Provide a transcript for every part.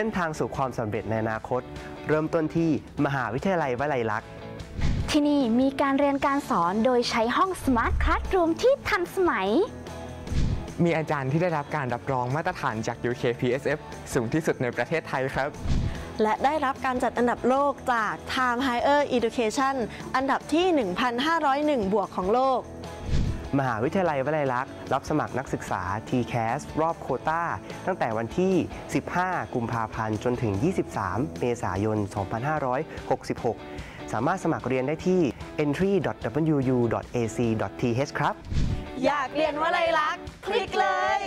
ส้นทางสู่ความสำเร็จในอนาคต เริ่มต้นที่มหาวิทยาลัยวลัยลักษณ์ที่นี่มีการเรียนการสอนโดยใช้ห้องสมาร์ทคลาสรูมที่ทันสมัย มีอาจารย์ที่ได้รับการรับรองมาตรฐานจาก UK PSF สูงที่สุดในประเทศไทยครับ และได้รับการจัดอันดับโลกจาก Time Higher Education อันดับที่ 1,501 บวกของโลกมหาวิทยาลัยวลัยลักษณ์รับสมัครนักศึกษา TCAS รอบโคตาตั้งแต่วันที่ 15 กุมภาพันธ์จนถึง 23 เมษายน 2566 สามารถสมัครเรียนได้ที่ entry.wu.ac.th ครับ อยากเรียนวลัยลักษณ์คลิกเลย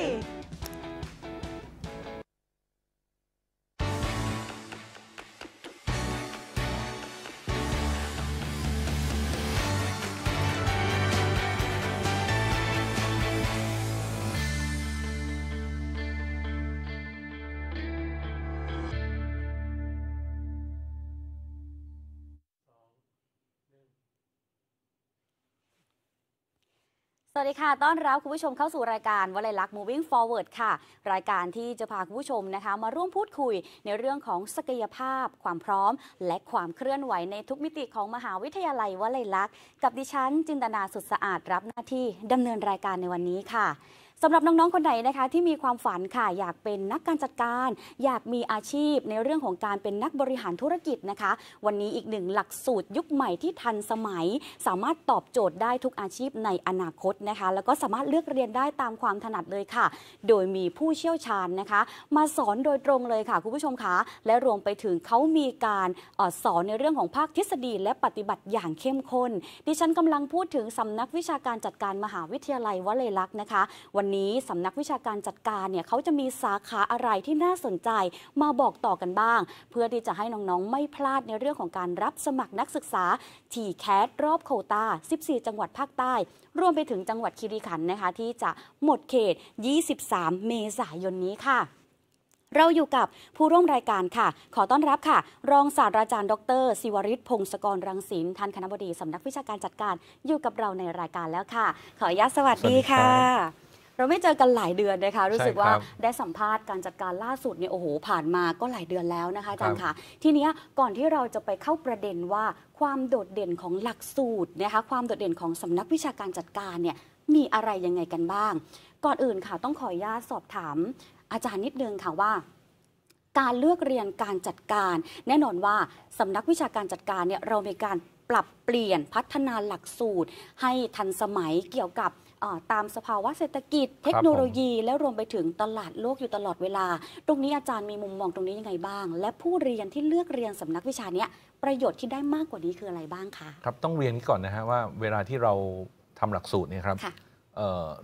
วัสดีค่ะ ต้อนรับคุณผู้ชมเข้าสู่รายการวลัยลักษณ์ moving forward ค่ะ รายการที่จะพาคุณผู้ชมนะคะมาร่วมพูดคุยในเรื่องของศักยภาพ ความพร้อม และความเคลื่อนไหวในทุกมิติของมหาวิทยาลัยวลัยลักษณ์ กับดิฉันจินตนาสุดสะอาดรับหน้าที่ดำเนินรายการในวันนี้ค่ะสำหรับน้องๆ คนไหนนะคะที่มีความฝันค่ะ อยากเป็นนักการจัดการ อยากมีอาชีพในเรื่องของการเป็นนักบริหารธุรกิจนะคะ วันนี้อีกหนึ่งหลักสูตรยุคใหม่ที่ทันสมัย สามารถตอบโจทย์ได้ทุกอาชีพในอนาคตนะคะ แล้วก็สามารถเลือกเรียนได้ตามความถนัดเลยค่ะ โดยมีผู้เชี่ยวชาญนะคะ มาสอนโดยตรงเลยค่ะคุณผู้ชมคะและรวมไปถึงเขามีการออสอนในเรื่องของภาคทฤษฎีและปฏิบัติอย่างเข้มข้นดิฉันกำลังพูดถึงสำนักวิชาการจัดการมหาวิทยาลัยวลัยลักษณ์นะคะ วันนี้สำนักวิชาการจัดการเนี่ยเขาจะมีสาขาอะไรที่น่าสนใจมาบอกต่อกันบ้าง เพื่อที่จะให้น้องๆไม่พลาดในเรื่องของการรับสมัครนักศึกษาทีแคสรอบโคตา 14 จังหวัดภาคใต้รวมไปถึงจังหวัดคีรีขันธ์นะคะ ที่จะหมดเขต 23 เมษายนนี้ค่ะ เราอยู่กับผู้ร่วมรายการค่ะ ขอต้อนรับค่ะ รองศาสตราจารย์ดรศิวริศพงศกรรังสินท่านคณบดีสำนักวิชาการจัดการ อยู่กับเราในรายการแล้วค่ะ ขออนุญาตสวัสดีค่ะเราไม่เจอกันหลายเดือนนะคะรู้สึกว่าได้สัมภาษณ์การจัดการล่าสุดเนี่ยโอ้โหผ่านมาก็หลายเดือนแล้วนะคะอาจารย์ค่ะทีนี้ก่อนที่เราจะไปเข้าประเด็นว่า ความโดดเด่นของหลักสูตรนะคะความโดดเด่นของสำนักวิชาการจัดการเนี่ยมีอะไรยังไงกันบ้าง ก่อนอื่นค่ะต้องขออนุญาตสอบถาม อาจารย์นิดนึงค่ะว่า การเลือกเรียนการจัดการ แน่นอนว่าสำนักวิชาการจัดการเนี่ยเรามีการปรับเปลี่ยนพัฒนาหลักสูตรให้ทันสมัยเกี่ยวกับตามสภาวะเศรษฐกิจเทคโนโลยีและรวมไปถึงตลาดโลกอยู่ตลอดเวลา ตรงนี้อาจารย์มีมุมมองตรงนี้ยังไงบ้าง และผู้เรียนที่เลือกเรียนสำนักวิชานี้ประโยชน์ที่ได้มากกว่านี้คืออะไรบ้างคะครับต้องเรียนก่อนนะฮะว่าเวลาที่เราทำหลักสูตรเนี่ยครับ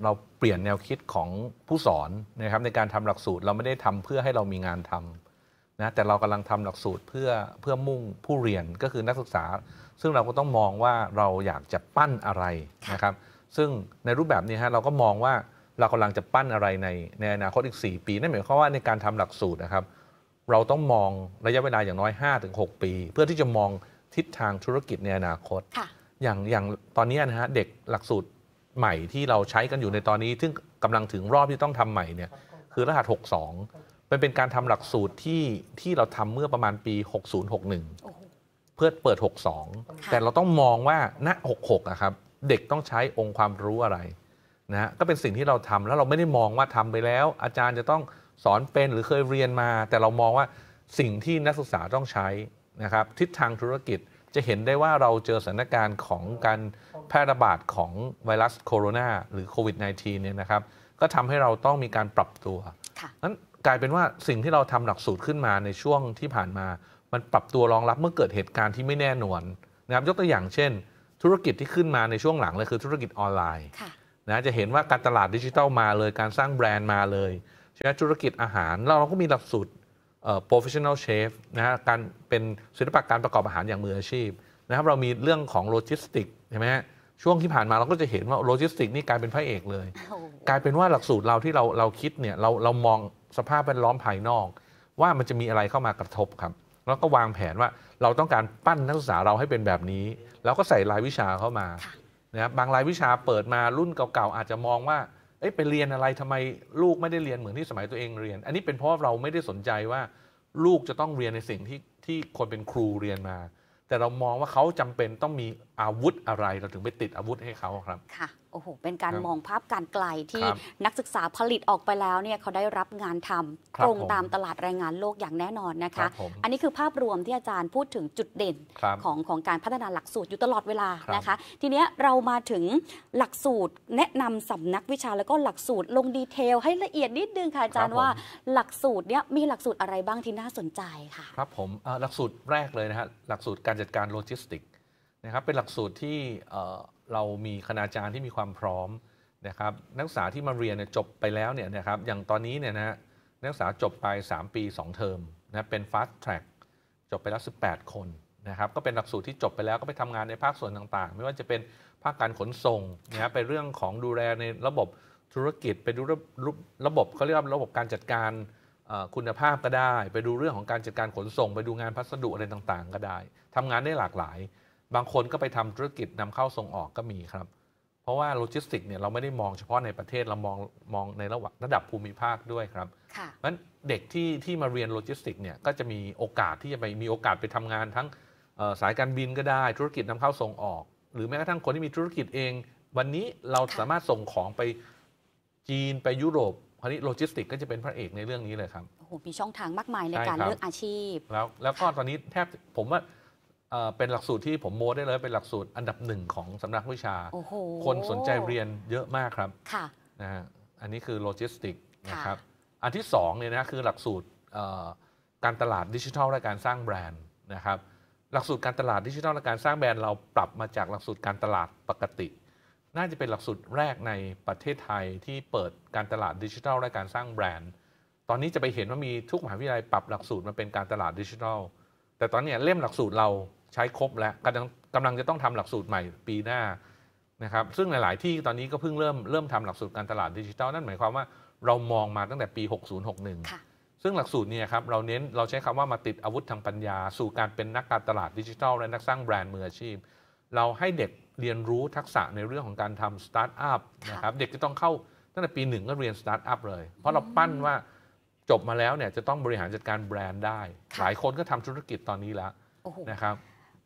เราเปลี่ยนแนวคิดของผู้สอนนะครับในการทำหลักสูตรเราไม่ได้ทำเพื่อให้เรามีงานทำนะแต่เรากำลังทำหลักสูตรเพื่อเพื่อมุ่งผู้เรียนก็คือนักศึกษา ซึ่งเราก็ต้องมองว่าเราอยากจะปั้นอะไรนะครับซึ่งในรูปแบบนี้ฮะเราก็มองว่าเรากำลังจะปั้นอะไรในในอนาคตอีก 4 ปีนั่นหมายความว่าในการทำหลักสูตรนะครับ เราต้องมองระยะเวลาอย่างน้อย5-6ปี เพื่อที่จะมองทิศทางธุรกิจในอนาคตอย่างอย่างตอนนี้นะฮะ เด็กหลักสูตรใหม่ที่เราใช้กันอยู่ในตอนนี้ ซึ่งกำลังถึงรอบที่ต้องทำใหม่เนี่ย คือรหัส62มันเป็นการทำหลักสูตรที่ที่เราทำเมื่อประมาณปี 6061เพื่อเปิด62แต่เราต้องมองว่าณ66อะครับเด็กต้องใช้องค์ความรู้อะไรนะก็เป็นสิ่งที่เราทำแล้วเราไม่ได้มองว่าทำไปแล้ว อาจารย์จะต้องสอนเป็นหรือเคยเรียนมา แต่เรามองว่าสิ่งที่นักศึกษาต้องใช้นะครับทิศทางธุรกิจจะเห็นได้ว่าเราเจอสถานการณ์ของการแพร่ระบาดของไวรัสโคโรนาหรือโควิด -19 เนี่ยนะครับก็ทำให้เราต้องมีการปรับตัวนั้นกลายเป็นว่าสิ่งที่เราทำหลักสูตรขึ้นมาในช่วงที่ผ่านมา มันปรับตัวรองรับเมื่อเกิดเหตุการณ์ที่ไม่แน่นอนนะครับยกตัวอย่างเช่นธุรกิจที่ขึ้นมาในช่วงหลังเลยคือธุรกิจออนไลน์นะจะเห็นว่าการตลาดดิจิทัลมาเลยการสร้างแบรนด์มาเลยใช่ไหมธุรกิจอาหารเราก็มีหลักสูตร professional chef นะะการเป็นศิลปะการประกอบอาหารอย่างมืออาชีพนะครับเรามีเรื่องของโลจิสติกใช่ไหมฮะช่วงที่ผ่านมาเราก็จะเห็นว่าโลจิสติกนี่กลายเป็นพระเอกเลยกลายเป็นว่าหลักสูตรเราที่เราเราคิดเนี่ยเราเรามองสภาพแวดล้อมภายนอก ว่ามันจะมีอะไรเข้ามากระทบครับแล้วก็วางแผนว่าเราต้องการปั้นนักศึกษาเราให้เป็นแบบนี้ แล้วก็ใส่รายวิชาเข้ามานะครับบางรายวิชาเปิดมารุ่นเก่า ๆ อาจจะมองว่าเอ้ะไปเรียนอะไรทำไมลูกไม่ได้เรียนเหมือนที่สมัยตัวเองเรียน อันนี้เป็นเพราะเราไม่ได้สนใจว่าลูกจะต้องเรียนในสิ่งที่ที่คนเป็นครูเรียนมา แต่เรามองว่าเขาจำเป็นต้องมีอาวุธอะไรเราถึงไปติดอาวุธให้เขาครับค่ะโอ้โหเป็นการมองภาพการไกลที่นักศึกษาผลิตออกไปแล้วเนี่ยเขาได้รับงานทำตรงตามตลาดแรงงานโลกอย่างแน่นอนนะคะคอันนี้คือภาพรวมที่อาจารย์พูดถึงจุดเด่นของของการพัฒนาหลักสูตรอยู่ตลอดเวลานะคะทีนี้เรามาถึงหลักสูตร แนะนำสำนักวิชาแล้วก็หลักสูตร ลงดีเทล ให้ละเอียดนิดนึงค่ะอาจารย์ว่าหลักสูตรเนี้ยมีหลักสูตรอะไรบ้างที่น่าสนใจค่ะครับผมหลักสูตรแรกเลยนะฮะหลักสูตรการจัดการโลจิสติกส์นะครับเป็นหลักสูตรที่เรามีคณาจารย์ที่มีความพร้อมนะครับนักศึกษาที่มาเรียนจบไปแล้วเนี่ยนะครับอย่างตอนนี้เนี่ยนะนักศึกษาจบไป 3 ปี 2 เทอมนะเป็น fast track จบไปแล้ว18คนนะครับก็เป็นหลักสูตรที่จบไปแล้วก็ไปทำงานในภาคส่วนต่างๆ ไม่ว่าจะเป็นภาคการขนส่งนะัปไปเรื่องของดูแลในระบบธุรกิจ ไปดูระบบเขาเรียกว่าระบบการจัดการคุณภาพก็ได้ ไปดูเรื่องของการจัดการขนส่ง ไปดูงานพัสดุอะไรต่างๆก็ได้ ทำงานได้หลากหลายบางคนก็ไปทำธุรกิจนำเข้าส่งออกก็มีครับ เพราะว่าโลจิสติกเนี่ยเราไม่ได้มองเฉพาะในประเทศเรามองมองในระหว่างระดับภูมิภาคด้วยครับเพราะฉะนั้นเด็กที่ที่มาเรียนโลจิสติกเนี่ยก็จะมีโอกาสที่จะไปมีโอกาสไปทำงานทั้งสายการบินก็ได้ธุรกิจนำเข้าส่งออก หรือแม้กระทั่งคนที่มีธุรกิจเอง วันนี้เราสามารถส่งของไปจีนไปยุโรปคราวนี้โลจิสติกก็จะเป็นพระเอกในเรื่องนี้เลยครับโอ้โห มีช่องทางมากมายในการเลือกอาชีพแล้วแล้วก็ตอนนี้แทบผมว่าเป็นหลักสูตรที่ผมโม้ได้เลย เป็นหลักสูตรอันดับหนึ่งของสำนักวิชาคนสนใจเรียนเยอะมากครับะนะฮะอันนี้คือโลจิสติกนะครับอันที่สองเนี่ยนะคือหลักสูตรการตลาดดิจิทัลและการสร้างแบรนด์นะครับหลักสูตรการตลาดดิจิทัลและการสร้างแบรนด์เราปรับมาจากหลักสูตรการตลาดปกติ น่าจะเป็นหลักสูตรแรกในประเทศไทยที่เปิดการตลาดดิจิทัลและการสร้างแบรนด์ตอนนี้จะไปเห็นว่ามีทุกมหาวิทยาลัยปรับหลักสูตรมาเป็นการตลาดดิจิทัล แต่ตอนนี้เล่มหลักสูตรเราใช้ครบแล้วกำลังกำลังจะต้องทำหลักสูตรใหม่ปีหน้านะครับซึ่งหลายๆ ที่ตอนนี้ก็เพิ่งเริ่มเริ่มทำหลักสูตรการตลาดดิจิทัลนั่นหมายความว่าเรามองมาตั้งแต่ปี6061ซึ่งหลักสูตรเนี่ยครับ เราเน้นเราใช้คำว่ามาติดอาวุธทางปัญญาสู่การเป็นนักการตลาดดิจิทัลและนักสร้างแบรนด์มืออาชีพ เราให้เด็กเรียนรู้ทักษะในเรื่องของการทำสตาร์ทอัพนะครับเด็กจะต้องเข้าตั้งแต่ปีหนึ่งก็เรียนสตาร์ทอัพเลย เพราะเราปั้นว่าจบมาแล้วเนี่ยจะต้องบริหารจัดการแบรนด์ได้ หลายคนก็ทำธุรกิจตอนนี้แล้วนะครับ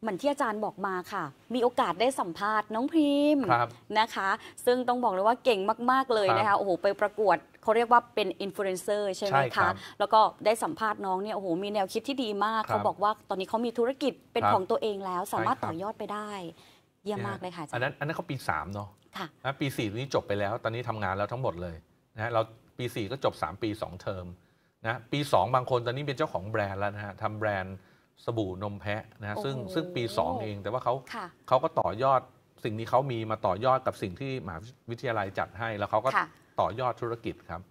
เหมือนที่อาจารย์บอกมาค่ะ มีโอกาสได้สัมภาษณ์น้องพิมพ์นะคะซึ่งต้องบอกเลยว่าเก่งมาก ๆ เลยนะคะโอ้โหไปประกวดเขาเรียกว่าเป็นอินฟลูเอนเซอร์ใช่ไหมคะ แล้วก็ได้สัมภาษณ์น้องเนี่ยโอ้โหมีแนวคิดที่ดีมากเขาบอกว่าตอนนี้เขามีธุรกิจเป็นของตัวเองแล้วสามารถต่อยอดไปได้ เยี่ยมมากเลยค่ะอันนั้นอันนั้นเขาปี 3 เนาะค่ะปี 4 นี้จบไปแล้ว ตอนนี้ทำงานแล้วทั้งหมดเลยนะเราปี 4 ก็จบ 3 ปี 2 เทอมนะปี 2 บางคนตอนนี้เป็นเจ้าของแบรนด์แล้วนะฮะทำแบรนด์สบู่นมแพะนะฮะซึ่งซึ่งปี 2 เองแต่ว่าเขาเขาก็ต่อยอดสิ่งนี้เขามีมาต่อยอดกับสิ่งที่ มหาวิทยาลัยจัดให้ แล้วเขาก็ต่อยอดธุรกิจครับ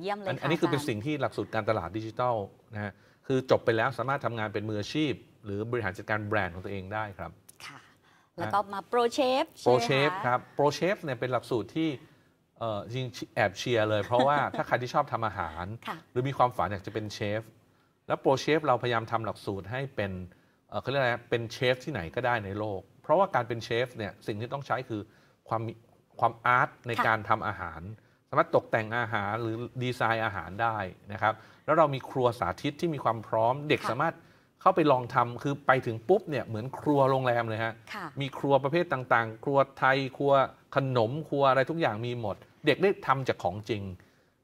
เยี่ยมเลยอันนี้คือเป็นสิ่งที่หลักสูตรการตลาดดิจิทัลนะฮะคือจบไปแล้วสามารถทำงานเป็นมืออาชีพ หรือบริหารจัดการแบรนด์ของตัวเองได้ครับค่ะแล้วก็มาโปรเชฟโปรเชฟครับโปรเชฟเนี่ยเป็นหลักสูตรที่จริงแอบเชียร์เลย เพราะว่าถ้าใครที่ชอบทำอาหาร หรือมีความฝันอยากจะเป็นเชฟแล้วโปรเชฟ เราพยายามทำหลักสูตรให้เป็นเขาเรียกอะไร เป็นเชฟที่ไหนก็ได้ในโลก เพราะว่าการเป็นเชฟเนี่ยสิ่งที่ต้องใช้คือความความอาร์ตในการทำอาหาร สามารถตกแต่งอาหารหรือดีไซน์อาหารได้นะครับ แล้วเรามีครัวสาธิตที่มีความพร้อม เด็กสามารถเข้าไปลองทำคือไปถึงปุ๊บเนี่ยเหมือนครัวโรงแรมเลยฮะ มีครัวประเภทต่างๆ ครัวไทยครัวขนมครัวอะไรทุกอย่างมีหมด เด็กได้ทำจากของจริง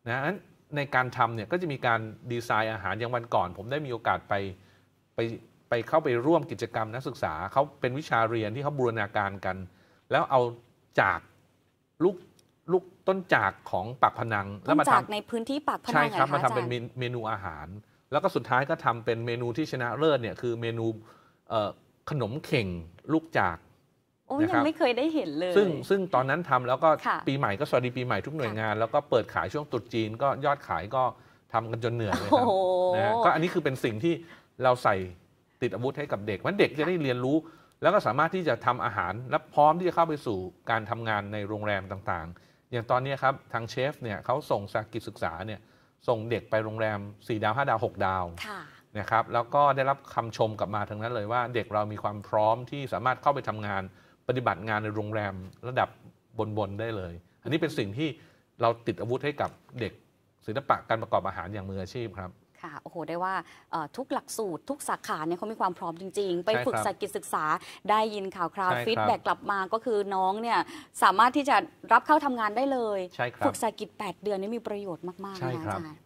นะนั้นในการทำเนี่ยก็จะมีการดีไซน์อาหารอย่างวันก่อน ผมได้มีโอกาสไป ไปไปเข้าไปร่วมกิจกรรม นักศึกษาเขาเป็นวิชาเรียนที่เขาบูรณาการกัน แล้วเอาจากลูกลูก ต้นจากของปากพนังแล้วมาทำในพื้นที่ปากพนังใช่ครับมาทำเป็นเมนูอาหาร แล้วก็สุดท้ายก็ทำเป็นเมนูที่ชนะเลิศเนี่ย คือเมนูขนมเข่ง ลูกจากยังไม่เคยได้เห็นเลย ซึ่งซึ่งตอนนั้นทำแล้วก็ ปีใหม่ก็สวัสดีปีใหม่ทุกหน่วยงาน แล้วก็เปิดขายช่วงตรุษจีน ก็ยอดขาย ก็ทำกันจนเหนื่อยเลยครับนะก็อันนี้คือเป็นสิ่งที่เราใส่ติดอาวุธให้กับเด็กมันเด็กจะได้เรียนรู้ แล้วก็สามารถที่จะทำอาหารและพร้อมที่จะเข้าไปสู่การทำงานในโรงแรมต่างๆ อย่างตอนนี้ครับทางเชฟเนี่ยเขาส่งสากิจศึกษาเนี่ยส่งเด็กไปโรงแรม4ดาว5ดาว6ดาวนะครับแล้วก็ได้รับคำชมกลับมาทั้งนั้นเลยว่าเด็กเรามีความพร้อมที่สามารถเข้าไปทำงานปฏิบัติงานในโรงแรมระดับบน ๆ ได้เลย อันนี้เป็นสิ่งที่เราติดอาวุธให้กับเด็กศิลปะการประกอบอาหารอย่างมืออาชีพครับ ค่ะ โอ้โห ได้ว่าทุกหลักสูตรทุกสาขาเนี่ยเขามีความพร้อมจริงๆ ไปฝึกสกิจศึกษา ได้ยินข่าวคราวฟิตแบ็กกลับมาก็คือน้องเนี่ยสามารถที่จะรับเข้าทำงานได้เลยฝึกสกิจ8เดือนนี้มีประโยชน์มากๆใชอาจารย์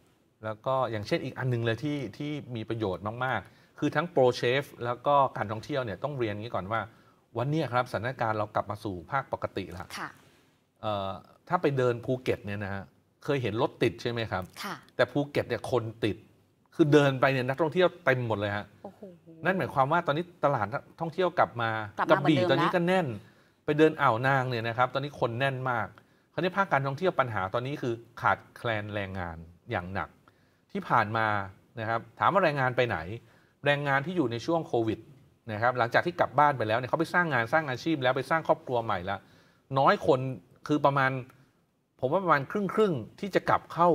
แล้วก็อย่างเช่นอีกอันนึงเลยที่ที่มีประโยชน์มากๆ คือทั้งโปรเชฟแล้วก็การท่องเที่ยวเนี่ยต้องเรียนนี้ก่อนว่าวันนี้ครับสถานการณ์เรากลับมาสู่ภาคปกติแล้วถ้าไปเดินภูเก็ต เนี่ยนะฮะ เคยเห็นรถติดใช่ไหมครับ แต่ภูเก็ตเนี่ยคนติด คือเดินไปเนี่ยนักท่องเที่ยว เต็มหมดเลยฮะนั่นหมายความว่า ตอนนี้ตลาดท่องเที่ยวกลับมากระบี่ตอนนี้ก็แน่น ไปเดินอ่าวนางเนี่ยนะครับ ตอนนี้คนแน่นมากคราวนี้ภาคการท่องเที่ยวปัญหาตอนนี้คือขาดแคลนแรงงานอย่างหนัก ที่ผ่านมานะครับถามว่าแรงงานไปไหน แรงงานที่อยู่ในช่วงโควิดนะครับหลังจากที่กลับบ้านไปแล้วเนี่ยเขาไปสร้างงานสร้างอาชีพแล้วไปสร้างครอบครัวใหม่ละน้อยคนคือประมาณ ผมว่าประมาณครึ่งครึ่งที่จะกลับเข้า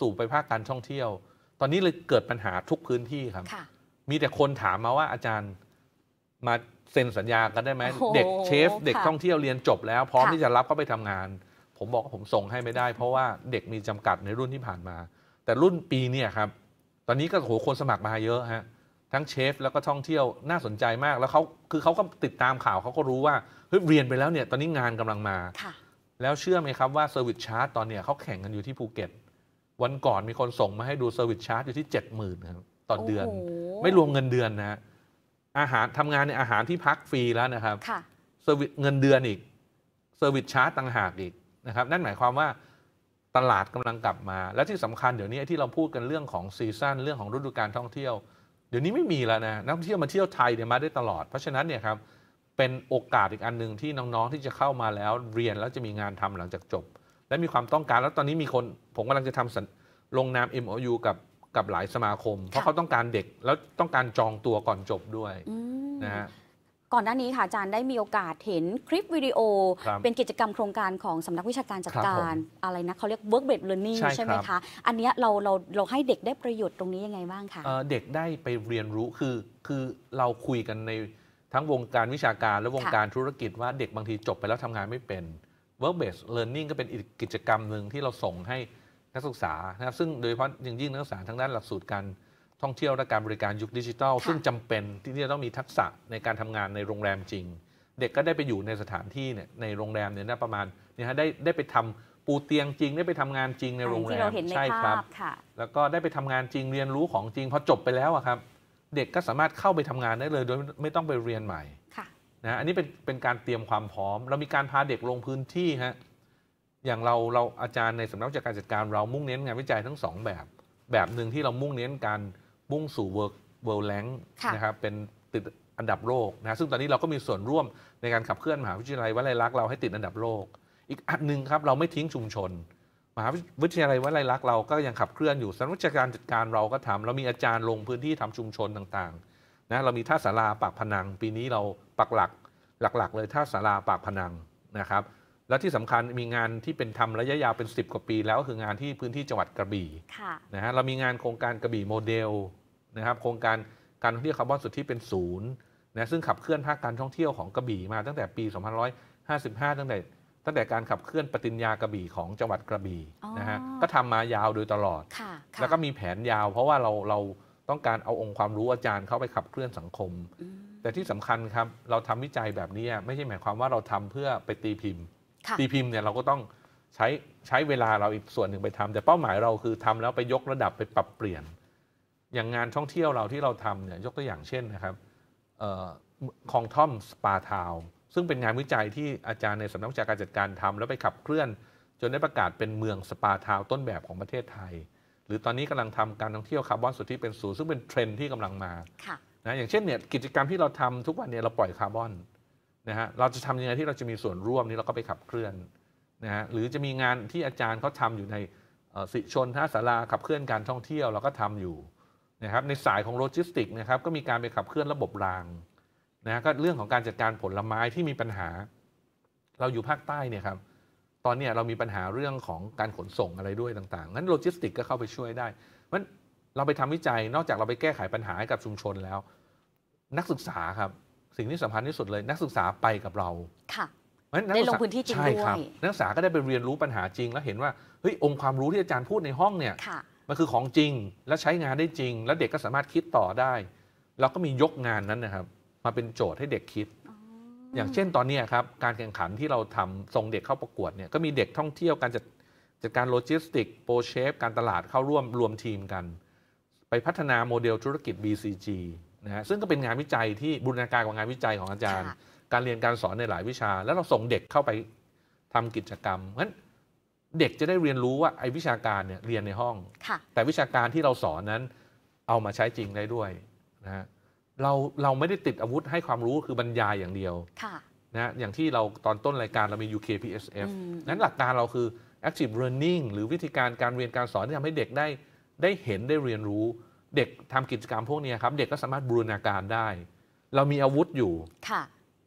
สู่ไปภาคการท่องเที่ยว ตอนนี้เลยเกิดปัญหาทุกพื้นที่ครับมีแต่คนถามมาว่าอาจารย์ มาเซ็นสัญญากันได้ไหมเด็กเชฟ เด็กท่องเที่ยวเรียนจบแล้วพร้อมที่จะรับเข้าไปทำงาน ผมบอกว่าผมส่งให้ไม่ได้ เพราะว่าเด็กมีจำกัดในรุ่นที่ผ่านมา แต่รุ่นปีเนี่ยครับ ตอนนี้ก็โหคนสมัครมาเยอะฮะทั้งเชฟแล้วก็ท่องเที่ยวน่าสนใจมากแล้วเขาคือเขาก็ติดตามข่าวเขาก็รู้ว่าเฮ้ยเรียนไปแล้วเนี่ยตอนนี้งานกำลังมา แล้วเชื่อไหมครับว่าเซอร์วิสชาร์ตตอนเนี้ยเขาแข่งกันอยู่ที่ภูเก็ตวันก่อนมีคนส่งมาให้ดูเซอร์วิสชาร์ตอยู่ที่เจ็ดหมื่นครับต่อเดือน ไม่รวมเงินเดือนนะอาหารทำงานในอาหารที่พักฟรีแล้วนะครับเซอร์วิสเงินเดือนอีกเซอร์วิสชาร์ตต่างหากอีกนะครับนั่นหมายความว่าตลาดกำลังกลับมา และที่สำคัญเดี๋ยวนี้ที่เราพูดกันเรื่องของซีซั่นเรื่องของฤดูการท่องเที่ยวเดี๋ยวนี้ไม่มีแล้วนะนักท่องเที่ยวมาเที่ยวไทยเนี่ยมาได้ตลอด เพราะฉะนั้นเนี่ยครับเป็นโอกาสอีกอันหนึ่งที่น้องๆที่จะเข้ามาแล้ว เรียนแล้วจะมีงานทำหลังจากจบ และมีความต้องการแล้วตอนนี้มีคนผมกำลังจะทำลงนาม MOU กับกับหลายสมาคม เพราะเขาต้องการเด็กแล้วต้องการจองตัวก่อนจบด้วยนะฮะก่อนหน้านี้ค่ะอาจารย์ได้มีโอกาสเห็นคลิปวิดีโอ เป็นกิจกรรมโครงการของสำนักวิชาการจัดการรอะไรนะ เขาเรียก work based learning ใช่ไหมคะ อันนี้เราเราเราให้เด็กได้ประโยชน์ตรงนี้ยังไงบ้างคะเเด็กได้ไปเรียนรู้คือคือเราคุยกันในทั้งวงการวิชาการ และวงการธุรกิจว่าเด็กบางทีจบไปแล้วทำงานไม่เป็น work based learning ก็เป็นกิจกรรมหนึ่งที่เราส่งให้นักศึกษานะครับซึ่งโดยเฉพาะยิ่งยิ่งนักศึกษาทางด้านหลักสูตรการท่องเที่ยวและการบริการยุคดิจิทัลซึ่งจำเป็นที่จะต้องมีทักษะในการทำงานในโรงแรมจริง เด็กก็ได้ไปอยู่ในสถานที่เนี่ยในโรงแรมเนี่ยประมาณเนี่ยฮะได้ได้ไปทำปูเตียงจริงได้ไปทำงานจริงในโรงแรมใช่ครับแล้วก็ได้ไปทำงานจริงเรียนรู้ของจริงพอจบไปแล้วอะครับเด็กก็สามารถเข้าไปทำงานได้เลยโดยไม่ต้องไปเรียนใหม่ค่ะนะอันนี้เป็นเป็นการเตรียมความพร้อม เรามีการพาเด็กลงพื้นที่ฮะอย่างเราเราอาจารย์ในสำนักจัดการจัดการเรามุ่งเน้นงานวิจัยทั้งสองแบบ แบบหนึ่งที่เรามุ่งเน้นการมุ่งสู่เวิร์กเวิลแลงนะครับเป็นติดอันดับโลกนะซึ่งตอนนี้เราก็มีส่วนร่วมในการขับเคลื่อนมหาวิทยาลัยวลัยลักษณ์เราให้ติดอันดับโลกอีกอันหนึ่งครับเราไม่ทิ้งชุมชน มหาวิทยาลัยวลัยลักษณ์เราก็ยังขับเคลื่อนอยู่สำนักวิชาการจัดการเราก็ทำเรามีอาจารย์ลงพื้นที่ทำชุมชนต่างๆนะเรามีท่าสาราปากพนัง ปีนี้เราปักหลักหลักๆ เลยท่าสาราปากพนังนะครับและที่สำคัญมีงานที่เป็นทำระยะยาวเป็น 10กว่าปี แล้วคืองานที่พื้นที่จังหวัดกระบี่นะฮะเรามีงานโครงการกระบี่โมเดลนะครับโครงการการท่องเที่ยวคาร์บอนสุทธิเป็นศูนย์นะซึ่งขับเคลื่อนภาคการท่องเที่ยวของกระบี่มา ตั้งแต่ปี 2555 ตั้งแต่ตั้งแต่การขับเคลื่อนปฏิญญากระบี่ของจังหวัดกระบี่นะฮะก็ทำมายาวโดยตลอดแล้วก็มีแผนยาว เพราะว่าเราเราต้องการเอาองค์ความรู้อาจารย์เข้าไปขับเคลื่อนสังคม แต่ที่สำคัญครับ เราทำวิจัยแบบนี้ไม่ใช่หมายความว่าเราทำเพื่อไปตีพิมพ์ตีพิมพ์เนี่ยเราก็ต้องใช้ใช้เวลาเราอีกส่วนหนึ่งไปทำ แต่เป้าหมายเราคือทำแล้วไปยกระดับไปปรับเปลี่ยน อย่างงานท่องเที่ยวเราที่เราทำเนี่ยยกตัวอย่างเช่นนะครับคองทอมสปาทาวซึ่งเป็นงานวิจัย ที่อาจารย์ในสำนักวิชาการจัดการทำแล้วไปขับเคลื่อน จนได้ประกาศเป็นเมืองสปาทาวต้นแบบของประเทศไทย หรือตอนนี้กำลังทำการท่องเที่ยวคาร์บอนสุทธิเป็นศูนย์ซึ่งเป็นเทรนด์ที่กำลังมาะนะอย่างเช่นเนี่ยกิจกรรมที่เราทำทุกวันเนี่ยเราปล่อยคาร์บอนนะฮะ เราจะทำยังไงที่เราจะมีส่วนร่วมนี้เราก็ไปขับเคลื่อนนะฮะ หรือจะมีงานที่อาจารย์เขาทาอยู่ในสิชนท่าสาราขับเคลื่อนการท่องเที่ยวเราก็ทำอยู่นะครับ ในสายของโลจิสติกนะครับ ก็มีการไปขับเคลื่อนระบบรางนะก็เรื่องของการจัดการผลไม้ที่มีปัญหา เราอยู่ภาคใต้เนี่ยครับ ตอนนี้เรามีปัญหาเรื่องของการขนส่งอะไรด้วยต่างๆ งั้นโลจิสติกก็เข้าไปช่วยได้เพราะเราไปทำวิจัย นอกจากเราไปแก้ไขปัญหาให้กับชุมชนแล้ว นักศึกษาครับสิ่งที่สำคัญที่สุดเลย นักศึกษาไปกับเรา ค่ะเพราะฉะได้ลงพื้นที่จริงใช่ด้วยครับ นักศึกษาก็ได้ไปเรียนรู้ปัญหาจริงแล้วเห็นว่าเฮ้ยองค์ความรู้ที่อาจารย์พูดในห้องเนี่ยมันคือของจริงและใช้งานได้จริง และเด็กก็สามารถคิดต่อได้ เราก็มียกงานนั้นนะครับ มาเป็นโจทย์ให้เด็กคิด อย่างเช่นตอนนี้ครับการแข่งขันที่เราทำส่งเด็กเข้าประกวดเนี่ยก็มีเด็กท่องเที่ยวการจัดจัดการโลจิสติกโปรเชฟการตลาดเข้าร่วมรวมทีมกัน ไปพัฒนาโมเดลธุรกิจ BCG นะฮะซึ่งก็เป็นงานวิจัยที่บูรณาการของงานวิจัยของอาจารย์ การเรียนการสอนในหลายวิชา แล้วเราส่งเด็กเข้าไปทำกิจกรรมงั้นเด็กจะได้เรียนรู้ว่าไอ้วิชาการเนี่ยเรียนในห้อง แต่วิชาการที่เราสอนนั้นเอามาใช้จริงได้ด้วยนะฮะเราเราไม่ได้ติดอาวุธให้ความรู้คือบรรยายอย่างเดียวนะอย่างที่เราตอนต้นรายการเรามี UKPSF นั้นหลักการเราคือ active learning หรือวิธีการการเรียนการสอนที่ทำให้เด็กได้ได้เห็นได้เรียนรู้เด็กทำกิจกรรมพวกนี้ครับเด็กก็สามารถบูรณาการได้ เรามีอาวุธอยู่ค่ะ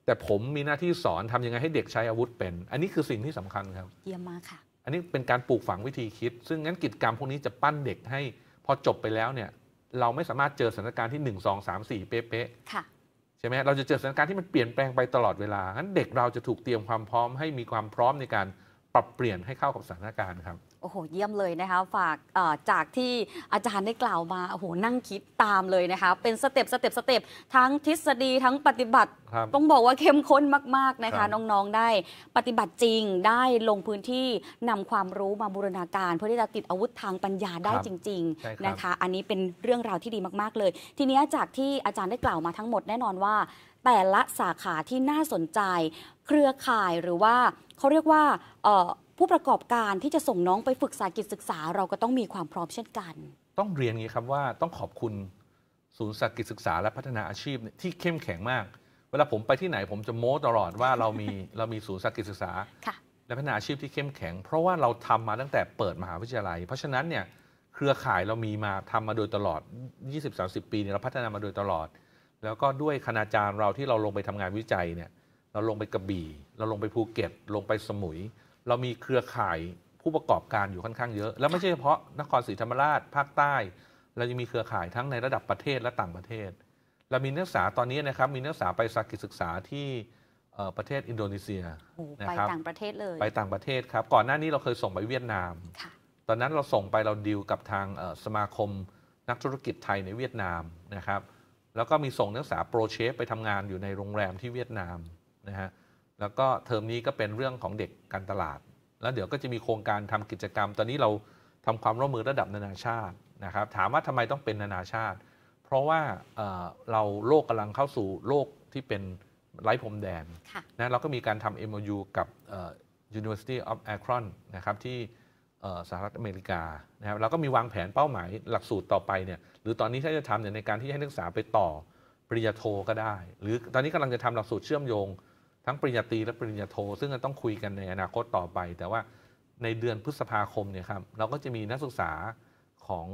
แต่ผมมีหน้าที่สอนทำยังไงให้เด็กใช้อาวุธเป็น อันนี้คือสิ่งที่สำคัญครับเยี่ยมมากค่ะอันนี้เป็นการปลูกฝังวิธีคิด ซึ่งงั้นกิจกรรมพวกนี้จะปั้นเด็กให้พอจบไปแล้วเนี่ยเราไม่สามารถเจอสถานการณ์ที่ 1 2 3 4เป๊ะๆใช่ไหมเราจะเจอสถานการณ์ที่มันเปลี่ยนแปลงไปตลอดเวลางั้นเด็กเราจะถูกเตรียมความพร้อมให้มีความพร้อมในการปรับเปลี่ยนให้เข้ากับสถานการณ์ครับโอ้โหเยี่ยมเลยนะคะฝากจากที่อาจารย์ได้กล่าวมาโอ้โหนั่งคิดตามเลยนะคะเป็นสเต็ปสเต็ปสเต็ปทั้งทฤษฎีทั้งปฏิบัติ ต้องบอกว่าเข้มข้นมากๆนะคะน้องๆได้ปฏิบัติจริงได้ลงพื้นที่นำความรู้มาบูรณาการเพื่อที่จะติดอาวุธทางปัญญาได้จริงๆนะคะอันนี้เป็นเรื่องราวที่ดีมาก ๆเลยทีนี้จากที่อาจารย์ได้กล่าวมาทั้งหมดแน่นอนว่าแต่ละสาขาที่น่าสนใจเครือข่ายหรือว่าเขาเรียกว่าผู้ประกอบการที่จะส่งน้องไปฝึกสากิจศึกษาเราก็ต้องมีความพร้อมเช่นกัน ต้องเรียนงี้ครับว่าต้องขอบคุณศูนย์สากิจศึกษาและพัฒนาอาชีพที่เข้มแข็งมาก เวลาผมไปที่ไหนผมจะโม้ตลอดว่าเรามีเรามีศูนย์สากิจศึกษาและพัฒนาอาชีพที่เข้มแข็ง เพราะว่าเราทำมาตั้งแต่เปิดมหาวิทยาลัยเพราะฉะนั้นเนี่ยเครือข่ายเรามีมาทำมาโดยตลอด20-30ปีเราพัฒนามาโดยตลอด แล้วก็ด้วยคณาจารย์เราที่เราลงไปทำงานวิจัยเนี่ยเราลงไปกระบี่ เราลงไปภูเก็ตลงไปสมุยเรามีเครือข่ายผู้ประกอบการอยู่ค่อนข้างเยอะ แล้วไม่ใช่เฉพาะนครศรีธรรมราชภาคใต้เราจะมีเครือข่ายทั้งในระดับประเทศและต่างประเทศเรามีนักศึกษาตอนนี้นะครับมีนักศึกษาไปสักกิจศึกษาที่ประเทศอินโดนีเซียนะครับไปต่างประเทศเลยไปต่างประเทศครับ ก่อนหน้านี้เราเคยส่งไปเวียดนาม ตอนนั้นเราส่งไปเราดีลกับทางสมาคมนักธุรกิจไทยในเวียดนามนะครับ แล้วก็มีส่งนักศึกษาโปรเชฟไปทำงานอยู่ในโรงแรมที่เวียดนามนะฮะแล้วก็เทอมนี้ก็เป็นเรื่องของเด็กการตลาด แล้วเดี๋ยวก็จะมีโครงการทำกิจกรรม ตอนนี้เราทำความร่วมมือระดับนานาชาตินะครับ ถามว่าทำไมต้องเป็นนานาชาติ เพราะว่าเราโลกกำลังเข้าสู่โลกที่เป็นไร้พรมแดน นะ เราก็มีการทำ MOU กับ University of Akron นะครับที่สหรัฐอเมริกา นะครับเราก็มีวางแผนเป้าหมายหลักสูตรต่อไปเนี่ย หรือตอนนี้ถ้าจะทำเนี่ยในการที่ให้นักศึกษาไปต่อปริญญาโทก็ได้ หรือตอนนี้กำลังจะทำหลักสูตรเชื่อมโยงทั้งปริญญาตรีและปริญญาโทซึ่งจะต้องคุยกันในอนาคตต่อไป แต่ว่าในเดือนพฤษภาคมเนี่ยครับเราก็จะมีนักศึกษาของ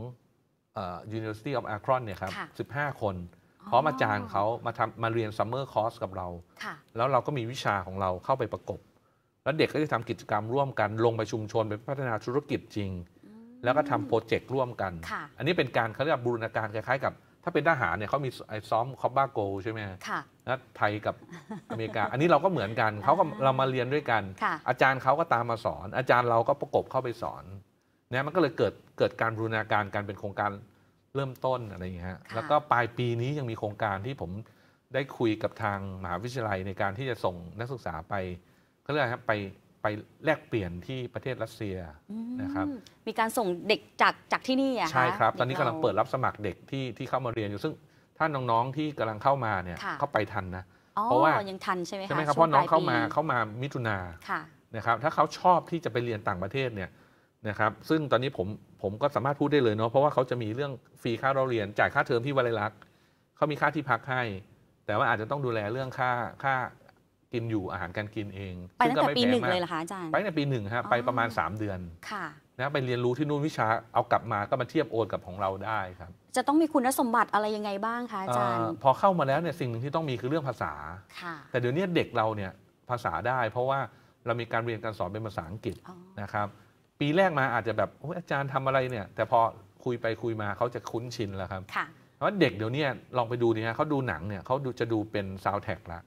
University of Akron เนี่ยครับ15 คนพราอมอาจารย์เขามาทำมาเรียนซัมเมอร์คอร์สกับเรา แล้วเราก็มีวิชาของเราเข้าไปประกบแล้วเด็กก็จะทำกิจกรรมร่วมกัน ลงไปชุมชนไปพัฒนาธุรกิจจริง แล้วก็ทำโปรเจกต์ร่วมกัน อันนี้เป็นการเขาเรียกบูรณาการคล้ายๆกับถ้าเป็นทหารเนี่ยเขามีไอซ้อมคอบบ้าโกใช่ไหม ค่ะนะไทยกับอเมริกา อันนี้เราก็เหมือนกัน เขาก็เรามาเรียนด้วยกัน อาจารย์เขาก็ตามมาสอน อาจารย์เราก็ประกบเข้าไปสอนเนี่ยมันก็เลยเกิดเกิดการบรูรณาการการเป็นโครงการเริ่มต้นอะไรอย่างเงี้ย แล้วก็ปลายปีนี้ยังมีโครงการที่ผมได้คุยกับทางมหาวิทยาลัยในการที่จะส่งนักศึกษาไปเขาเรียกครับไปไปแลกเปลี่ยนที่ประเทศรัสเซียนะครับ มีการส่งเด็กจากจากที่นี่อ่ะใช่ครับ ตอนนี้กำลังเปิดรับสมัครเด็กที่ที่เข้ามาเรียนอยู่ซึ่งถ้าน้องๆที่กำลังเข้ามาเนี่ยเข้าไปทันนะเพราะว่ายังทันใช่ไหมคะใช่ไหมครับเพราะน้องเข้ามาเข้ามามิถุนานะครับถ้าเขาชอบที่จะไปเรียนต่างประเทศเนี่ยนะครับซึ่งตอนนี้ผมผมก็สามารถพูดได้เลยเนาะเพราะว่าเขาจะมีเรื่องฟรีค่าเราเรียนจ่ายค่าเทอมที่วลัยลักษณ์เขามีค่าที่พักให้ แต่ว่าอาจจะต้องดูแลเรื่องค่าค่ากินอยู่อาหารการกินเองไปตั้งแต่ปีหนึ่งเลยเหรอคะอาจารย์ ไปตั้งแต่ปีหนึ่งฮะไปประมาณ 3 เดือนค่ะนะไปเรียนรู้ที่นู่นวิชาเอากลับมาก็มาเทียบโอนกับของเราได้ครับ จะต้องมีคุณสมบัติอะไรยังไงบ้างคะอาจารย์พอเข้ามาแล้วเนี่ยสิ่งหนึ่งที่ต้องมีคือเรื่องภาษา แต่เดี๋ยวนี้เด็กเราเนี่ยภาษาได้ เพราะว่าเรามีการเรียนการสอนเป็นภาษาอังกฤษนะครับปีแรกมาอาจจะแบบโอ้อาจารย์ทำอะไรเนี่ยแต่พอคุยไปคุยมาเขาจะคุ้นชินแล้วครับเพราะเด็กเดี๋ยวนี้ลองไปดูดีฮะเขาดูหนังเนี่ยเขาดูจะดูเป็นซาวด์แท็กละ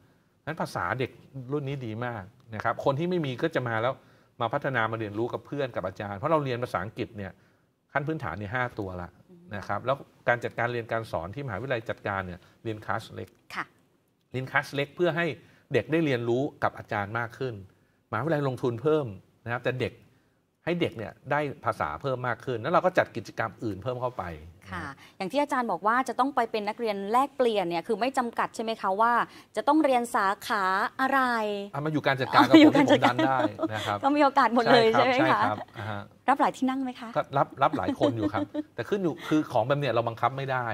นั้นภาษาเด็กรุ่นนี้ดีมากนะครับ คนที่ไม่มีก็จะมาแล้วมาพัฒนามาเรียนรู้กับเพื่อนกับอาจารย์เพราะเราเรียนภาษาอังกฤษเนี่ยขั้นพื้นฐานเนี่ยหตัวละนะครับ แล้วการจัดการเรียนการสอนที่มหาวิทยาลัยจัดการเนี่ยเรียนคลาสเล็กเรียนคลาสเล็กเพื่อให้เด็กได้เรียนรู้กับอาจารย์มากขึ้นมหาวิทยาลัยลงทุนเพิ่มนะครับ แต่เด็กให้เด็กเนี่ยได้ภาษาเพิ่มมากขึ้น แล้วเราก็จัดกิจกรรมอื่นเพิ่มเข้าไป ค่ะ อย่างที่อาจารย์บอกว่าจะต้องไปเป็นนักเรียนแลกเปลี่ยนเนี่ย คือไม่จำกัดใช่ไหมคะว่า จะต้องเรียนสาขาอะไรอามาอยู่การจัดการกับผมที่ผกดัได้นะครับ ก็มีโอกาสหมดเลยใช่ไหมคะรับหลายที่นั่งไหมคะรับรับหลายคนอยู่ครับ แต่ขึ้นอยู่ คือของแบบเนี่ยเราบังคับไม่ได้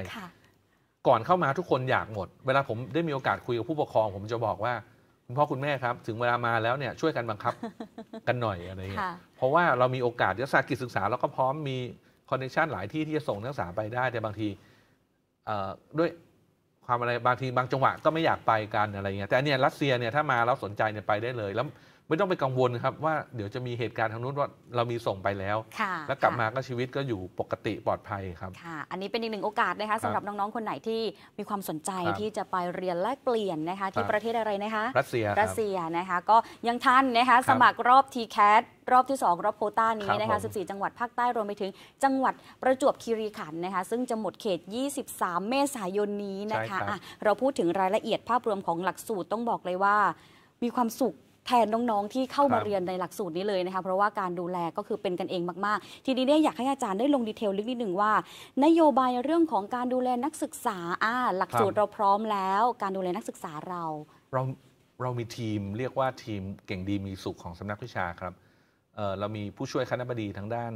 ก่อนเข้ามาทุกคนอยากหมด เวลาผมได้มีโอกาสคุยกับผู้ปกครองผมจะบอกว่าคุณพ่อคุณแม่ครับ ถึงเวลามาแล้วเนี่ย ช่วยกันบังคับกันหน่อยอะไรเงี้ยราะว่าเรามีโอกาสนักศึกษากิจศึกษาเราก็พร้อมมีคอนเนคชันหลายที่ที่จะส่งนักศึกษาไปได้ แต่บางทีด้วยความอะไรบางทีบางจังหวะก็ไม่อยากไปกันอะไรเงี้ยแต่เนี่ยรัสเซียเนี่ยถ้ามาแล้วสนใจเนี่ยไปได้เลยแล้วไม่ต้องไปกังวลครับว่าเดี๋ยวจะมีเหตุการณ์ทางนู้นว่าเรามีส่งไปแล้ว แล้วกลับมาก็ชีวิตก็อยู่ปกติปลอดภัยครับค่ะอันนี้เป็นอีกหนึ่งโอกาสนะคะสำหรับน้อง ๆ คนไหนที่มีความสนใจที่จะไปเรียนแลกเปลี่ยนนะคะที่ประเทศอะไรนะคะรัสเซียรัสเซียนะคะก็ยังทันนะคะสมัครรอบ t c a สรอบที่2รอบโคต้านี้นะคะ14 จังหวัดภาคใต้รวมไปถึง จังหวัดประจวบคีรีขันธ์นะคะซึ่งจะหมดเขต 23 เมษายนนี้นะคะะเราพูดถึงรายละเอียดภาพรวมของหลักสูตรต้องบอกเลยว่ามีความสุขแทนน้องๆ ที่เข้ามาเรียนในหลักสูตรนี้เลยนะคะเพราะว่าการดูแลก็คือเป็นกันเองมาก ๆ ทีนี้เนี่ยอยากให้อาจารย์ได้ลงดีเทลลึกนิดหนึ่งว่านโยบายเรื่องของการดูแลนักศึกษาหลักสูตรเราพร้อมแล้วการดูแลนักศึกษาเราเรา เรามีทีมเรียกว่าทีมเก่งดีมีสุขของสำนักวิชาครับเเรามีผู้ช่วยคณบดีทางด้าน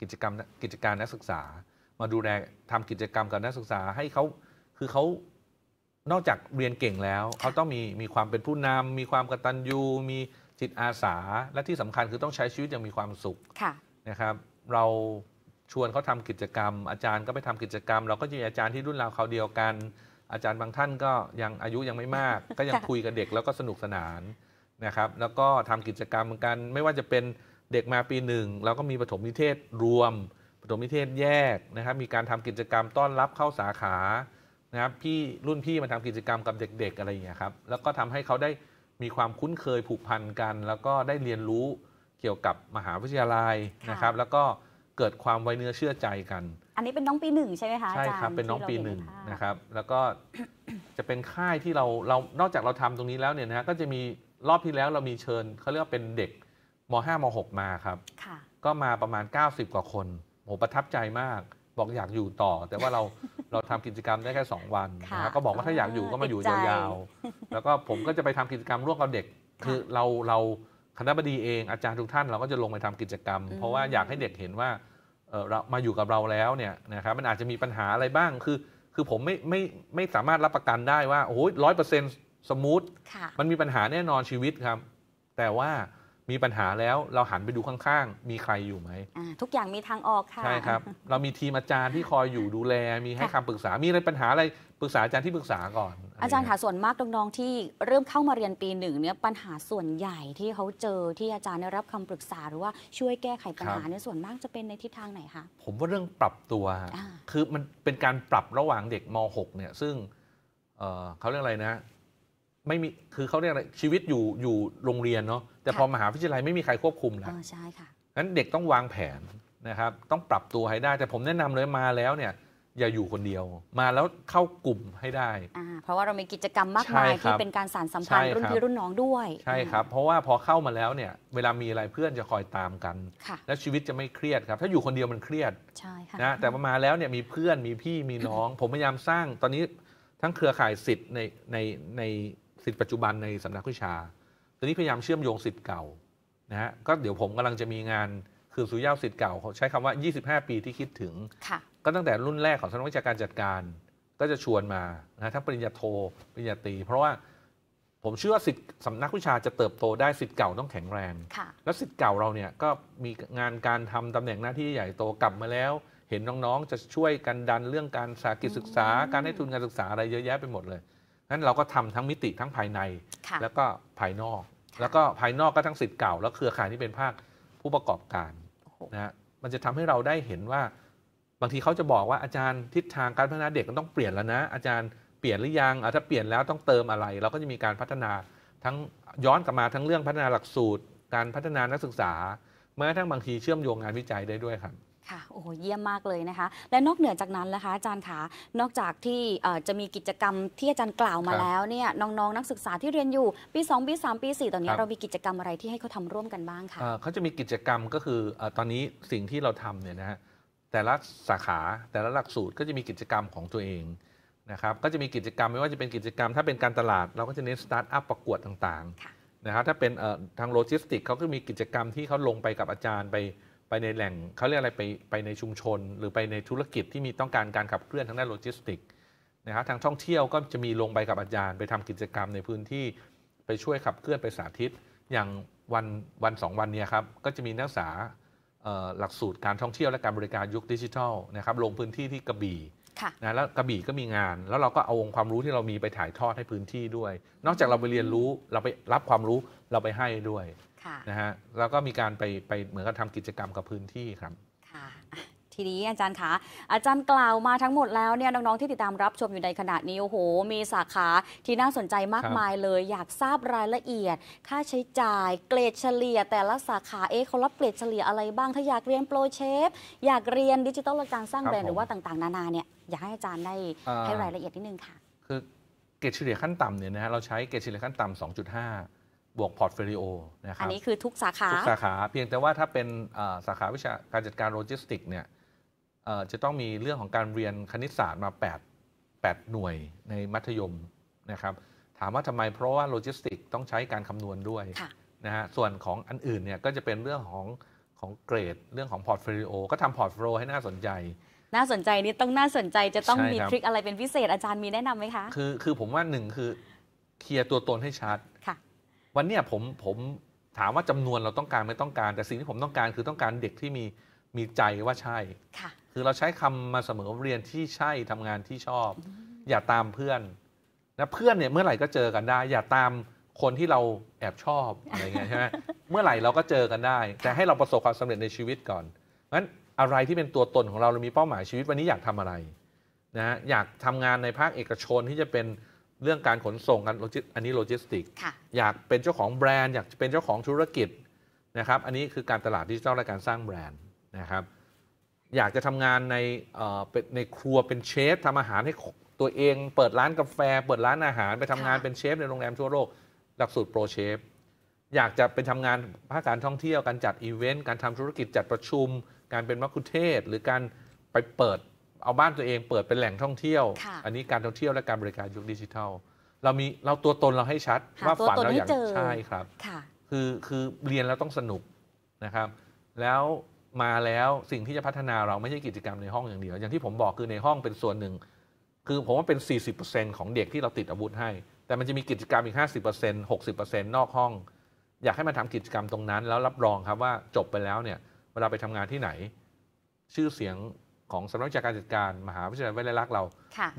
กิจกรรมกิจการนักศึกษา มาดูแลทำกิจกรรมกับนักศึกษาให้เขาคือเขานอกจากเรียนเก่งแล้วเขาต้องมีมีความเป็นผู้นำมีความกตัญญูมีจิตอาสาและที่สำคัญคือต้องใช้ชีวิตอย่างมีความสุขค่ะนะครับ เราชวนเขาทำกิจกรรม อาจารย์ก็ไปทำกิจกรรม เราก็จะมีอาจารย์ที่รุ่นราวเขาเดียวกัน อาจารย์บางท่านก็ยังอายุยังไม่มาก ก็ยังคุยกับเด็กแล้วก็สนุกสนานนะครับ แล้วก็ทำกิจกรรมเหมือนกัน ไม่ว่าจะเป็นเด็กมาปีหนึ่งเราก็มีปฐมนิเทศรวมปฐมนิเทศแยกนะครับ มีการทำกิจกรรมต้อนรับเข้าสาขานะครับพี่รุ่นพี่มาทำกิจกรรมกับเด็กๆอะไรอย่างเงี้ยครับแล้วก็ทำให้เขาได้มีความคุ้นเคยผูกพันกัน แล้วก็ได้เรียนรู้เกี่ยวกับมหาวิทยาลัยนะครับ แล้วก็เกิดความไว้เนื้อเชื่อใจกัน อันนี้เป็นน้องปีหนึ่งใช่ไหมคะใช่ครับเป็นน้องปีหนึ่งนะครับ แล้วก็จะเป็นค่ายที่เราเรานอกจากเราทำตรงนี้แล้วเนี่ยนะก็จะมีรอบที่แล้วเรามีเชิญเขาเรียกว่าเป็นเด็กม .5 ม .6 มาครับก็มาประมาณ 90 กว่าคนโหประทับใจมากบอกอยากอยู่ต่อ แต่ว่าเราเราทำกิจกรรมได้แค่สองวันนะฮะก็บอกว่าถ้าอยากอยู่ก็มาอยู่ยาวๆแล้วก็ผมก็จะไปทำกิจกรรมร่วมกับเด็ก คือเราเราคณะบดีเองอาจารย์ทุกท่านเราก็จะลงไปทำกิจกรรม เพราะว่าอยากให้เด็กเห็นว่าเรามาอยู่กับเราแล้วเนี่ยนะครับมันอาจจะมีปัญหาอะไรบ้าง คือคือผมไม่ไม่ไม่สามารถรับประกันได้ว่าโอ้ยร้อยเปอร์เซ็นต์สมูทมันมีปัญหาแน่นอนชีวิตครับ แต่ว่ามีปัญหาแล้วเราหันไปดูข้างๆมีใครอยู่ไหมทุกอย่างมีทางออกค่ะใช่ครับ เรามีทีมอาจารย์ที่คอยอยู่ดูแล มีให้คำปรึกษามีอะไรปัญหาอะไรปรึกษาอาจารย์ที่ปรึกษาก่อน อาจารย์ค่ะส่วนมากน้องๆที่เริ่มเข้ามาเรียนปีหนึ่งเนี่ยปัญหาส่วนใหญ่ที่เขาเจอที่อาจารย์ได้รับคำปรึกษาหรือว่าช่วยแก้ไขปัญหา ในส่วนมากจะเป็นในทิศทางไหนคะผมว่าเรื่องปรับตัว คือมันเป็นการปรับระหว่างเด็กม .6 เนี่ยซึ่งเขาเรียกอะไรนะไม่มีคือเขาเรียกอะไรชีวิตอยู่อยู่โรงเรียนเนาะแต่พอมหาวิทยาลัยไม่มีใครควบคุมแล้วใช่ค่ะนั้นเด็กต้องวางแผนนะครับต้องปรับตัวให้ได้แต่ผมแนะนำเลยมาแล้วเนี่ยอย่าอยู่คนเดียว มาแล้วเข้ากลุ่มให้ได้เพราะว่าเรามีกิจกรรมมากมายที่เป็นการสานสัมพันธ์รุ่นพี่รุ่นน้องด้วยใช่ครับเพราะว่าพอเข้ามาแล้วเนี่ยเวลามีอะไรเพื่อนจะคอยตามกัน และชีวิตจะไม่เครียดครับ ถ้าอยู่คนเดียวมันเครียดใช่่คะนะแต่มาแล้วเนี่ยมีเพื่อนมีพี่มีน้อง ผมพยายามสร้างตอนนี้ทั้งเครือข่ายสิทธิ์ในในในสิทธิ์ปัจจุบันในสำนักวิชา ตอนนี้พยายามเชื่อมโยงสิทธิ์เก่านะฮะ ก็เดี๋ยวผมกำลังจะมีงานคือสุย่าสิทธิ์เก่า ใช้คำว่า 25 ปีที่คิดถึง ก็ตั้งแต่รุ่นแรกของสำนักวิชาการจัดการก็จะชวนมานะทั้งปริญญาโทปริญญาตรี เพราะว่าผมเชื่อว่าสิทธิ์สำนักวิชาจะเติบโตได้สิทธิ์เก่าต้องแข็งแรง แล้วสิทธิ์เก่าเราเนี่ยก็มีงานการทำตำแหน่งหน้าที่ใหญ่โตกลับมาแล้ว เห็นน้องๆ จะช่วยกันดันเรื่องการสากิจศึกษา การให้ทุนการศึกษาอะไรเยอะแยะไปหมดเลยนั้นเราก็ทำทั้งมิติทั้งภายใน แล้วก็ภายนอก แล้วก็ภายนอกก็ทั้งสิทธิ์เก่าแล้วเครือข่ายที่เป็นภาคผู้ประกอบการนะมันจะทำให้เราได้เห็นว่า บางทีเขาจะบอกว่าอาจารย์ทิศทางการพัฒนาเด็กมันต้องเปลี่ยนแล้วนะอาจารย์เปลี่ยนหรือยังถ้าเปลี่ยนแล้วต้องเติมอะไรเราก็จะมีการพัฒนาทั้งย้อนกลับมาทั้งเรื่องพัฒนาหลักสูตร การพัฒนานักศึกษาแม้ทั้งบางทีเชื่อมโยงงานวิจัยได้ด้วยครับค่ะโอ้โห เยี่ยมมากเลยนะคะ และนอกเหนือจากนั้นนะคะอาจารย์ขานอกจากที่จะมีกิจกรรมที่อาจารย์กล่าวมาแล้วเนี่ยน้องๆนักศึกษาที่เรียนอยู่ปี2 ปี 3 ปี 4 ตอนนี้เรามีกิจกรรมอะไรที่ให้เขาทาร่วมกันบ้างคะเขาจะมีกิจกรรมก็คือตอนนี้สิ่งที่เราทำเนี่ยนะฮะแต่ละสาขาแต่ละหลักสูตรก็จะมีกิจกรรมของตัวเองนะครับก็จะมีกิจกรรมไม่ว่าจะเป็นกิจกรรมถ้าเป็นการตลาดเราก็จะเน้นสตาร์ทอัพประกวดต่างๆนะครับถ้าเป็นทางโลจิสติกเขาก็มีกิจกรรมที่เขาลงไปกับอาจารย์ไปไปในแหล่งเขาเรียกอะไรไปไปในชุมชน หรือไปในธุรกิจที่มีต้องการการขับเคลื่อนทางด้านโลจิสติกนะครับทางท่องเที่ยวก็จะมีลงไปกับอาจารย์ไปทำกิจกรรมในพื้นที่ไปช่วยขับเคลื่อนไปสาธิตอย่างวันวันสองวันเนี่ยครับก็จะมีนักศึกษาหลักสูตรการท่องเที่ยวและการบริการยุคดิจิทัลนะครับลงพื้นที่ที่กระบี่นะแล้วกระบี่ก็มีงาน แล้วเราก็เอาองค์ความรู้ที่เรามีไปถ่ายทอดให้พื้นที่ด้วย นอกจากเราไปเรียนรู้เราไปรับความรู้เราไปให้ด้วยนะฮะแล้วก็มีการไปไปเหมือนกับทำกิจกรรมกับพื้นที่ครับค่ะ ทีนี้อาจารย์คะอาจารย์กล่าวมาทั้งหมดแล้วเนี่ยน้อง ๆ ที่ติดตามรับชมอยู่ในขณะนี้โอ้โห มีสาขาที่น่าสนใจมากมายเลยอยากทราบรายละเอียด ค่าใช้จ่ายเกรดเฉลี่ยแต่ละสาขาเอ๊ะเขารับเกรดเฉลี่ยอะไรบ้าง ถ้าอยากเรียนโปรเชฟอยากเรียนดิจิตอลการสร้างแบรนด์หรือว่าต่างๆ นานาเนี่ยอยากให้อาจารย์ได้ให้รายละเอียดนิดนึงค่ะคือเกรดเฉลี่ยขั้นต่ำเนี่ยนะฮะเราใช้เกรดเฉลี่ยขั้นต่ำ2.5บวกพอร์ตโฟลิโอนะครับ อันนี้คือทุกสาขา ทุกสาขา เพียงแต่ว่าถ้าเป็นสาขาวิชาการจัดการโลจิสติกเนี่ยจะต้องมีเรื่องของการเรียนคณิตศาสตร์มา 8 8 หน่วยในมัธยมนะครับถามว่าทำไมเพราะว่าโลจิสติกต้องใช้การคำนวณด้วยนะฮะส่วนของอันอื่นเนี่ยก็จะเป็นเรื่องของของเกรดเรื่องของพอร์ตโฟลิโอก็ทำพอร์ตโฟลิโอให้น่าสนใจ น่าสนใจนี่ต้องน่าสนใจจะต้องมีทริคอะไรเป็นพิเศษอาจารย์มีแนะนำไหมคะ คือคือผมว่าหนึ่งคือเคลียร์ตัวตนให้ชัดวันนี้ผมผมถามว่าจำนวนเราต้องการไม่ต้องการ แต่สิ่งที่ผมต้องการคือต้องการเด็กที่มีมีใจว่าใช่ค่ะคือเราใช้คำมาเสมอเรียนที่ใช่ทำงานที่ชอบ อย่าตามเพื่อนนะเพื่อนเนี่ยเมื่อไหร่ก็เจอกันได้ อย่าตามคนที่เราแอบชอบอะไรเงี้ยใช่ไหมเมื่อไหร่เราก็เจอกันได้ แต่ให้เราประสบความสำเร็จในชีวิตก่อนงั้นอะไรที่เป็นตัวตนของเราเรามีเป้าหมายชีวิตวันนี้อยากทำอะไรนะอยากทำงานในภาคเอกชนที่จะเป็นเรื่องการขนส่งกันโลจิสอันนี้โลจิสติกอยากเป็นเจ้าของแบรนด์อยากเป็นเจ้าของธุรกิจนะครับอันนี้คือการตลาดดิจิทัลและการสร้างแบรนด์นะครับอยากจะทำงานในในครัวเป็นเชฟ ทำอาหารให้ตัวเอง เปิดร้านกาแฟ เปิดร้านอาหารไปทำงานเป็นเชฟในโรงแรมทั่วโลกหลักสูตรโปรเชฟ อยากจะเป็นทำงานภาคการท่องเที่ยว การจัดอีเวนต์การทำธุรกิจจัดประชุมการเป็นมัคคุเทศหรือการไปเปิดเอาบ้านตัวเองเปิดเป็นแหล่งท่องเที่ยว อันนี้การท่องเที่ยวและการบริการยุคดิจิทัล เรามีเราตัวตนเราให้ชัดว่าฝันเราอยากใช่ครับ คือคือเรียนแล้วต้องสนุกนะครับ แล้วมาแล้วสิ่งที่จะพัฒนาเรา ไม่ใช่กิจกรรมในห้องอย่างเดียว อย่างที่ผมบอกคือในห้องเป็นส่วนหนึ่ง คือผมว่าเป็น 40%ของเด็กที่เราติดอาวุธให้ แต่มันจะมีกิจกรรมอีก 50% 60%นอกห้อง อยากให้มาทำกิจกรรมตรงนั้น แล้วรับรองครับว่าจบไปแล้วเนี่ยเวลาไปทำงานที่ไหน ชื่อเสียงของสำนักจัดการจัดการมหาวิทยาลัยวลัยลักษณ์เรา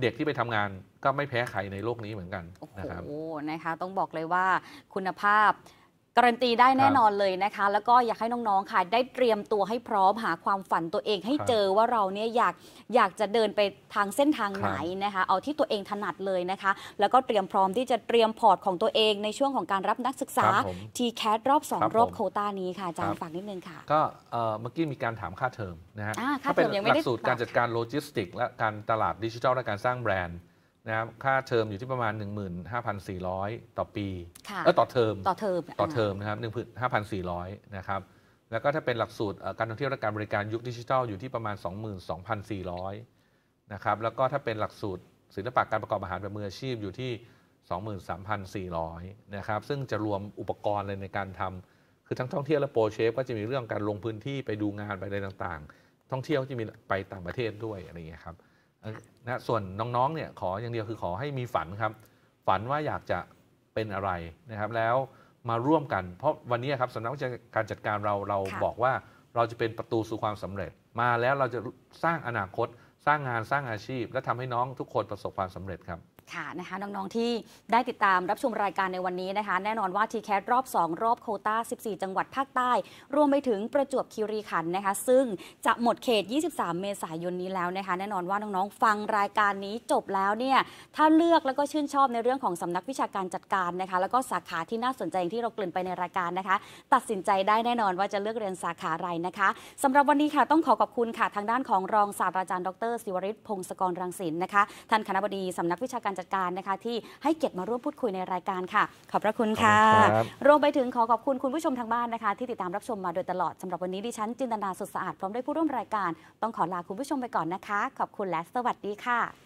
เด็กที่ไปทำงานก็ไม่แพ้ใครในโลกนี้เหมือนกันโอ้โหนะครับนะคะต้องบอกเลยว่าคุณภาพการันตีได้แน่นอนเลยนะคะ แล้วก็อยากให้น้องๆ ค่ะได้เตรียมตัวให้พร้อมหาความฝันตัวเองให้เจอว่าเราเนี่ยอยากอยากจะเดินไปทางเส้นทางไหนนะคะเอาที่ตัวเองถนัดเลยนะคะ แล้วก็เตรียมพร้อมที่จะเตรียมพอร์ตของตัวเองในช่วงของการรับนักศึกษา ทีแคสรอบ 2รอบโคตานี้ค่ะอาจารย์ฝากนิดนึงค่ะก็เมื่อกี้มีการถามค่าเทอมนะฮะถ้าเป็นหลักสูตรการจัดการโลจิสติกและการตลาดดิจิทัลและการสร้างแบรนด์นะครับค่าเทอมอยู่ที่ประมาณ 15,400 ต่อปีเออต่อเทอมต่อเทอมต่อเทอมนะครับ15,400นะครับแล้วก็ถ้าเป็นหลักสูตรการท่องเที่ยวและการบริการยุคดิจิทัลอยู่ที่ประมาณ22,400นะครับแล้วก็ถ้าเป็นหลักสูตร ศิลปะการประกอบอาหารแบบมืออาชีพอยู่ที่ 23,400 นะครับ ซึ่งจะรวมอุปกรณ์เลยในการทำคือทั้งท่องเที่ยวและโปรเชฟ ก็จะมีเรื่องการลงพื้นที่ไปดูงานไปอะไรต่างๆ ท่องเที่ยวจะมีไปต่างประเทศด้วยอะไรอย่างนี้ครับนะส่วนน้องๆเนี่ยขออย่างเดียวคือขอให้มีฝันครับ ฝันว่าอยากจะเป็นอะไรนะครับ แล้วมาร่วมกันเพราะวันนี้ครับสำนักการจัดการเราเราบอกว่าเราจะเป็นประตูสู่ความสำเร็จ มาแล้วเราจะสร้างอนาคต สร้างงานสร้างอาชีพ และทำให้น้องทุกคนประสบความสำเร็จครับค่ะนะคะน้อง ๆ ที่ได้ติดตามรับชมรายการในวันนี้นะคะ แน่นอนว่า ทีแคสรอบ 2 รอบโคต้า 14 จังหวัดภาคใต้ รวมไปถึงประจวบคีรีขันนะคะซึ่งจะหมดเขต 23 เมษายนนี้แล้วนะคะ แน่นอนว่าน้องๆฟังรายการนี้จบแล้วเนี่ยถ้าเลือกแล้วก็ชื่นชอบในเรื่องของสำนักวิชาการจัดการนะคะแล้วก็สาขาที่น่าสนใจที่เรากลืนไปในรายการนะคะ ตัดสินใจได้แน่นอนว่าจะเลือกเรียนสาขาอะไรนะคะสำหรับวันนี้ค่ะต้องขอขอบคุณค่ะทางด้านของรองศาสตราจารย์ ดรศิวริศพงศกรรังสินนะคะท่านคณบดีสำนักวิชาการจัดการนะคะที่ให้เกียรติมาร่วมพูดคุยในรายการค่ะ ขอบพระคุณค่ะรวมไปถึงขอขอบคุณคุณผู้ชมทางบ้านนะคะ ที่ติดตามรับชมมาโดยตลอดสำหรับวันนี้ดิฉันจินตนาสุดสะอาด พร้อมด้วยผู้ร่วมรายการ ต้องขอลาคุณผู้ชมไปก่อนนะคะ ขอบคุณและสวัสดีค่ะ